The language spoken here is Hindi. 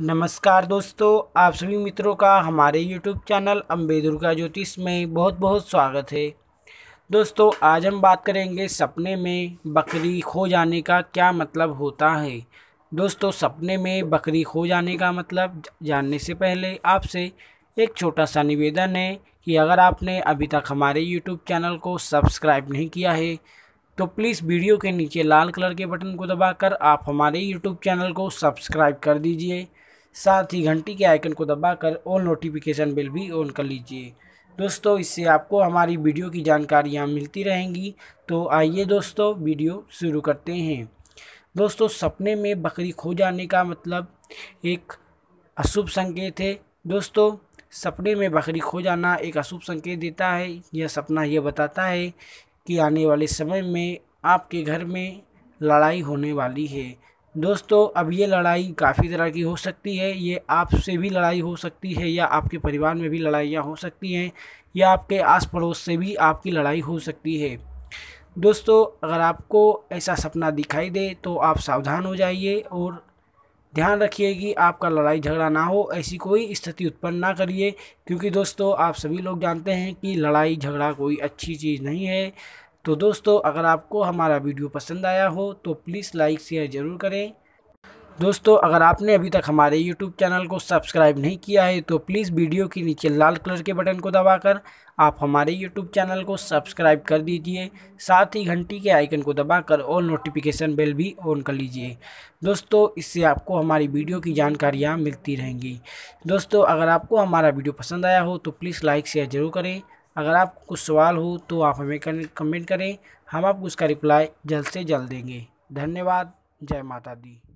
नमस्कार दोस्तों आप सभी मित्रों का हमारे यूट्यूब चैनल अम्बे दुर्गा ज्योतिष में बहुत बहुत स्वागत है दोस्तों आज हम बात करेंगे सपने में बकरी खो जाने का क्या मतलब होता है दोस्तों सपने में बकरी खो जाने का मतलब जानने से पहले आपसे एक छोटा सा निवेदन है कि अगर आपने अभी तक हमारे यूट्यूब चैनल को सब्सक्राइब नहीं किया है तो प्लीज़ वीडियो के नीचे लाल कलर के बटन को दबाकर आप हमारे यूट्यूब चैनल को सब्सक्राइब कर दीजिए साथ ही घंटी के आइकन को दबाकर ऑल नोटिफिकेशन बिल भी ऑन कर लीजिए दोस्तों इससे आपको हमारी वीडियो की जानकारियाँ मिलती रहेंगी तो आइए दोस्तों वीडियो शुरू करते हैं दोस्तों सपने में बकरी खो जाने का मतलब एक अशुभ संकेत है दोस्तों सपने में बकरी खो जाना एक अशुभ संकेत देता है यह सपना यह बताता है कि आने वाले समय में आपके घर में लड़ाई होने वाली है दोस्तों अब ये लड़ाई काफ़ी तरह की हो सकती है ये आपसे भी लड़ाई हो सकती है या आपके परिवार में भी लड़ाइयाँ हो सकती हैं या आपके आस पड़ोस से भी आपकी लड़ाई हो सकती है दोस्तों अगर आपको ऐसा सपना दिखाई दे तो आप सावधान हो जाइए और ध्यान रखिए कि आपका लड़ाई झगड़ा ना हो ऐसी कोई स्थिति उत्पन्न ना करिए क्योंकि दोस्तों आप सभी लोग जानते हैं कि लड़ाई झगड़ा कोई अच्छी चीज़ नहीं है तो दोस्तों अगर आपको हमारा वीडियो पसंद आया हो तो प्लीज़ लाइक शेयर ज़रूर करें दोस्तों अगर आपने अभी तक हमारे YouTube चैनल को सब्सक्राइब नहीं किया है तो प्लीज़ वीडियो के नीचे लाल कलर के बटन को दबाकर आप हमारे YouTube चैनल को सब्सक्राइब कर दीजिए साथ ही घंटी के आइकन को दबाकर ऑल नोटिफिकेशन बेल भी ऑन कर लीजिए दोस्तों इससे आपको हमारी वीडियो की जानकारियाँ मिलती रहेंगी दोस्तों अगर आपको हमारा वीडियो पसंद आया हो तो प्लीज़ लाइक शेयर ज़रूर करें अगर आप कुछ सवाल हो तो आप हमें कमेंट करें हम आपको उसका रिप्लाई जल्द से जल्द देंगे धन्यवाद जय माता दी